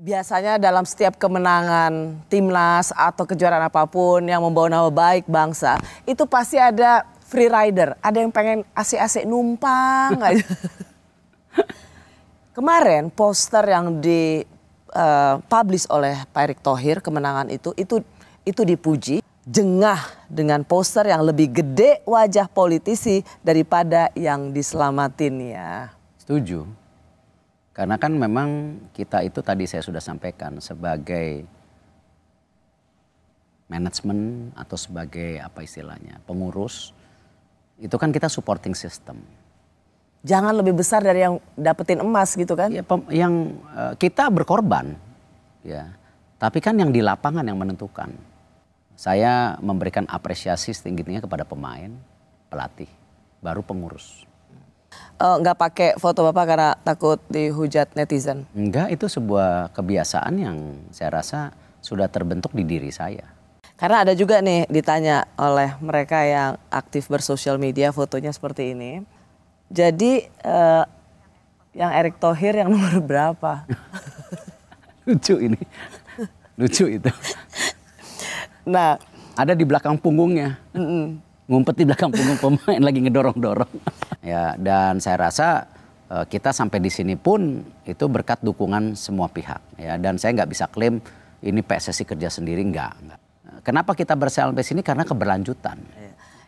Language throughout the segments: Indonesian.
Biasanya dalam setiap kemenangan timnas atau kejuaraan apapun yang membawa nama baik bangsa, itu pasti ada free rider, ada yang pengen asik-asik numpang aja. Kemarin poster yang di uh, publish oleh Pak Erick Thohir kemenangan itu itu itu dipuji jengah dengan poster yang lebih gede wajah politisi daripada yang diselamatin ya. Setuju. Karena kan memang kita itu tadi saya sudah sampaikan sebagai manajemen atau sebagai apa istilahnya pengurus itu kan kita supporting system. Jangan lebih besar dari yang dapetin emas gitu kan? Ya, pem, yang uh, kita berkorban, ya. Tapi kan yang di lapangan yang menentukan. Saya memberikan apresiasi setinggi-tingginya kepada pemain, pelatih, baru pengurus. Eh, nggak uh, pakai foto bapak karena takut dihujat netizen? Enggak, itu sebuah kebiasaan yang saya rasa sudah terbentuk di diri saya. Karena ada juga nih ditanya oleh mereka yang aktif bersosial media fotonya seperti ini. Jadi uh, yang Erick Thohir yang nomor berapa? Lucu ini. Lucu itu. Nah, ada di belakang punggungnya. Mm -mm. Ngumpet di belakang punggung pemain lagi ngedorong-dorong. Ya, dan saya rasa eh, kita sampai di sini pun itu berkat dukungan semua pihak ya dan saya nggak bisa klaim ini PSSI kerja sendiri nggak, Kenapa kita bersama sampai sini karena keberlanjutan.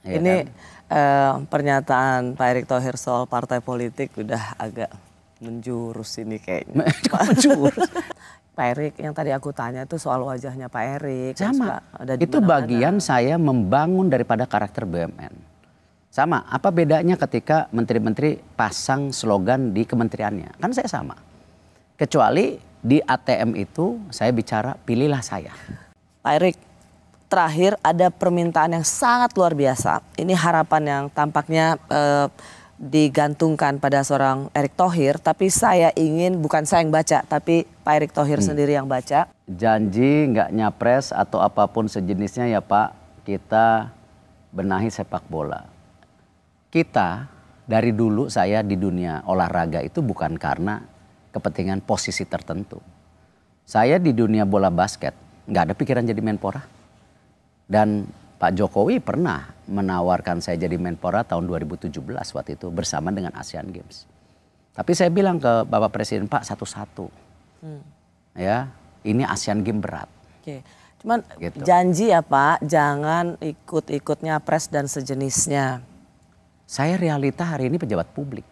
Ya. ini kan? eh, pernyataan Pak Erick Thohir soal partai politik udah agak menjurus ini kayaknya. menjurus. Pak Erick yang tadi aku tanya itu soal wajahnya Pak Erick. Sama. itu bagian saya membangun daripada karakter BUMN. Sama, apa bedanya ketika menteri-menteri pasang slogan di kementeriannya? Kan saya sama. Kecuali di ATM itu saya bicara pilihlah saya. Pak Erik, terakhir ada permintaan yang sangat luar biasa. Ini harapan yang tampaknya eh, digantungkan pada seorang Erick Thohir, tapi saya ingin bukan saya yang baca, tapi Pak Erik Thohir hmm. sendiri yang baca. Janji nggak nyapres atau apapun sejenisnya ya Pak, kita benahi sepak bola kita dari dulu saya di dunia olahraga itu bukan karena kepentingan posisi tertentu. Saya di dunia bola basket nggak ada pikiran jadi menpora. Dan Pak Jokowi pernah menawarkan saya jadi menpora tahun 2017 waktu itu bersama dengan ASEAN Games. Tapi saya bilang ke Bapak Presiden Pak satu-satu, hmm. ya ini ASEAN Games berat. Okay. Cuman gitu. janji ya Pak, jangan ikut-ikutnya pres dan sejenisnya. Saya realita hari ini pejabat publik.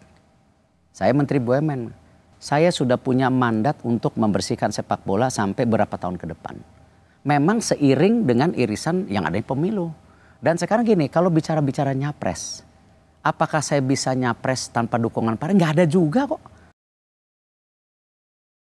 Saya Menteri BUMN. Saya sudah punya mandat untuk membersihkan sepak bola sampai berapa tahun ke depan. Memang seiring dengan irisan yang ada di pemilu. Dan sekarang gini, kalau bicara-bicara nyapres, apakah saya bisa nyapres tanpa dukungan partai? Nggak ada juga kok.